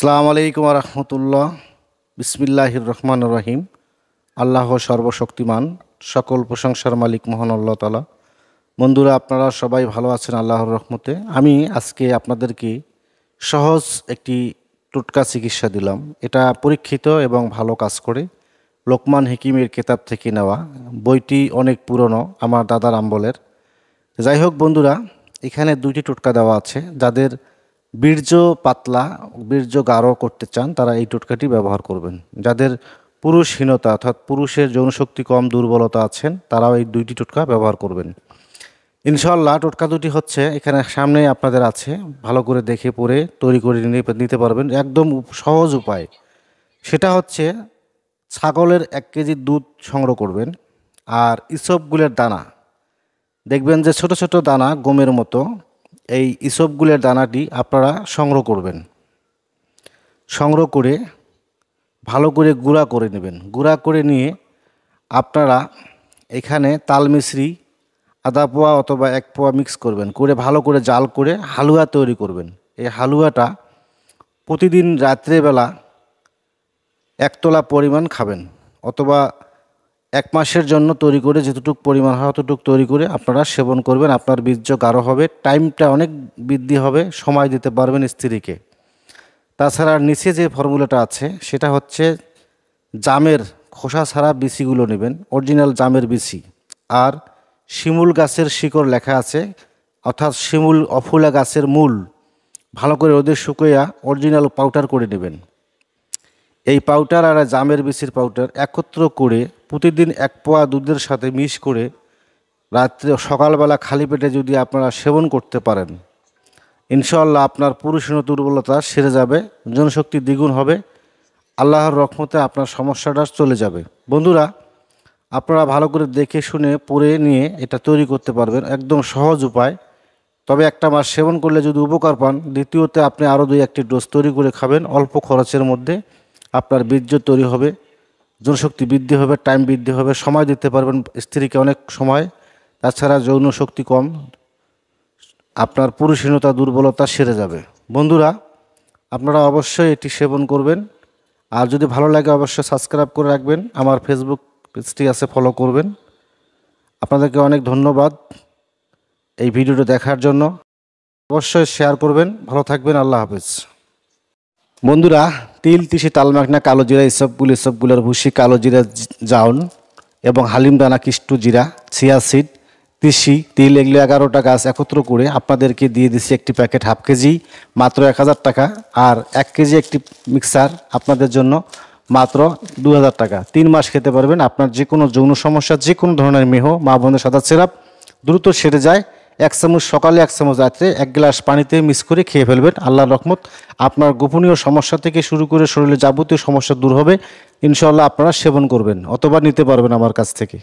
সালাম আলাইকুম রহমতুল্লাহ বিসমিল্লাহির রহমান রহিম আল্লাহ সর্বশক্তিমান সকল প্রশংসার মালিক মোহন আল্লাহ তালা বন্ধুরা আপনারা সবাই ভালো আছেন আল্লাহর রহমতে আমি আজকে আপনাদেরকে সহজ একটি টুটকা চিকিৎসা দিলাম এটা পরীক্ষিত এবং ভালো কাজ করে লোকমান হেকিমের কেতাব থেকে নেওয়া বইটি অনেক পুরনো আমার দাদার আম্বলের যাই হোক বন্ধুরা এখানে দুইটি টুটকা দেওয়া আছে যাদের বীর্য পাতলা বীর্য গাঢ় করতে চান তারা এই টোটকাটি ব্যবহার করবেন যাদের পুরুষহীনতা অর্থাৎ পুরুষের যৌনশক্তি কম দুর্বলতা আছেন তারাও এই দুইটি টোটকা ব্যবহার করবেন ইনশাল্লাহ টোটকা দুটি হচ্ছে এখানে সামনে আপনাদের আছে ভালো করে দেখে পড়ে তৈরি করে নিতে পারবেন একদম সহজ উপায় সেটা হচ্ছে ছাগলের এক কেজি দুধ সংগ্রহ করবেন আর ইসবগুলের দানা দেখবেন যে ছোট ছোট দানা গমের মতো এই ইসবগুলের দানাটি আপনারা সংগ্রহ করবেন সংগ্রহ করে ভালো করে গুঁড়া করে নেবেন গুঁড়া করে নিয়ে আপনারা এখানে তালমিশ্রি আধা পোয়া অথবা এক পোয়া মিক্স করবেন করে ভালো করে জাল করে হালুয়া তৈরি করবেন এই হালুয়াটা প্রতিদিন রাত্রেবেলা একতলা পরিমাণ খাবেন অথবা এক মাসের জন্য তৈরি করে যতটুকু পরিমাণ হয় অতটুক তৈরি করে আপনারা সেবন করবেন আপনার বীর্য গাঢ় হবে টাইমটা অনেক বৃদ্ধি হবে সময় দিতে পারবেন স্ত্রীকে তাছাড়া নিচে যে ফর্মুলাটা আছে সেটা হচ্ছে জামের খোসা ছাড়া বিসিগুলো নেবেন অরিজিনাল জামের বিসি আর শিমুল গাছের শিকড় লেখা আছে অর্থাৎ শিমুল অফুলা গাছের মূল ভালো করে ওদের শুকোয়া অরিজিনাল পাউডার করে নেবেন এই পাউডার আর জামের বিচির পাউডার একত্র করে প্রতিদিন এক পোয়া দুধের সাথে মিশ করে রাত্রে সকালবেলা খালি পেটে যদি আপনারা সেবন করতে পারেন ইনশাল্লাহ আপনার পুরুষীয় দুর্বলতা সেরে যাবে জনশক্তি দ্বিগুণ হবে আল্লাহর রকমতে আপনার সমস্যাটা চলে যাবে বন্ধুরা আপনারা ভালো করে দেখে শুনে পরে নিয়ে এটা তৈরি করতে পারবেন একদম সহজ উপায় তবে একটা মাস সেবন করলে যদি উপকার পান দ্বিতীয়তে আপনি আরও দুই একটি ডোজ তৈরি করে খাবেন অল্প খরচের মধ্যে আপনার বীর্য তৈরি হবে যৌনশক্তি বৃদ্ধি হবে টাইম বৃদ্ধি হবে সময় দিতে পারবেন স্ত্রীকে অনেক সময় তাছাড়া যৌন শক্তি কম আপনার পুরুষহীনতা দুর্বলতা সেরে যাবে বন্ধুরা আপনারা অবশ্যই এটি সেবন করবেন আর যদি ভালো লাগে অবশ্যই সাবস্ক্রাইব করে রাখবেন আমার ফেসবুক পেজটি আছে ফলো করবেন আপনাদেরকে অনেক ধন্যবাদ এই ভিডিওটা দেখার জন্য অবশ্যই শেয়ার করবেন ভালো থাকবেন আল্লাহ হাফেজ বন্ধুরা তিল তিসি তালমাকনা কালো জিরা এসবগুলো এসবগুলোর ভুসি কালো জিরা জাউন এবং হালিম দানা কিষ্টু জিরা সিয়াসিড তিসি তিল এগুলো এগারোটা গাছ একত্র করে আপনাদেরকে দিয়ে দিচ্ছি একটি প্যাকেট হাফ কেজি মাত্র এক হাজার টাকা আর এক কেজি একটি মিক্সার আপনাদের জন্য মাত্র দু হাজার টাকা তিন মাস খেতে পারবেন আপনার যে কোনো যৌন সমস্যা যে কোনো ধরনের মেহ মা বন্ধু সাদা সেরাপ দ্রুত সেরে যায় এক চামচ সকালে এক চামচ রাত্রে এক গ্লাস পানিতে মিক্স করে খেয়ে ফেলবেন আল্লাহ রহমত আপনার গোপনীয় সমস্যা থেকে শুরু করে শরীরে যাবতীয় সমস্যা দূর হবে ইনশাল্লাহ আপনারা সেবন করবেন অথবা নিতে পারবেন আমার কাছ থেকে